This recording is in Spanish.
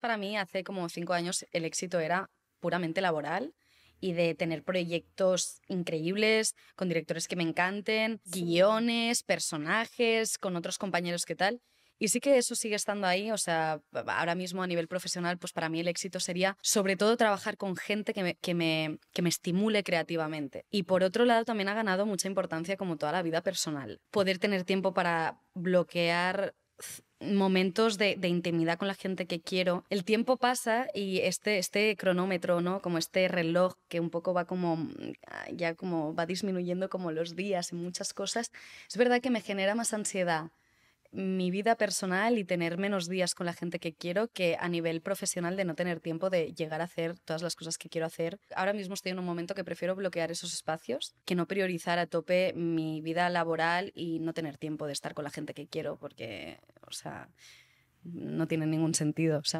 para mí hace como cinco años el éxito era puramente laboral y de tener proyectos increíbles, con directores que me encanten, guiones, personajes, con otros compañeros que tal. Y sí que eso sigue estando ahí, o sea, ahora mismo a nivel profesional, pues para mí el éxito sería sobre todo trabajar con gente que me, que me, que me estimule creativamente. Y por otro lado, también ha ganado mucha importancia como toda la vida personal. Poder tener tiempo para bloquear momentos de, intimidad con la gente que quiero. El tiempo pasa y este, este cronómetro, ¿no? Como este reloj que un poco va como, mm, ya como va disminuyendo como los días y muchas cosas, es verdad que me genera más ansiedad mi vida personal y tener menos días con la gente que quiero que a nivel profesional de no tener tiempo de llegar a hacer todas las cosas que quiero hacer. Ahora mismo estoy en un momento que prefiero bloquear esos espacios que no priorizar a tope mi vida laboral y no tener tiempo de estar con la gente que quiero porque o sea, no tiene ningún sentido, ¿sabes?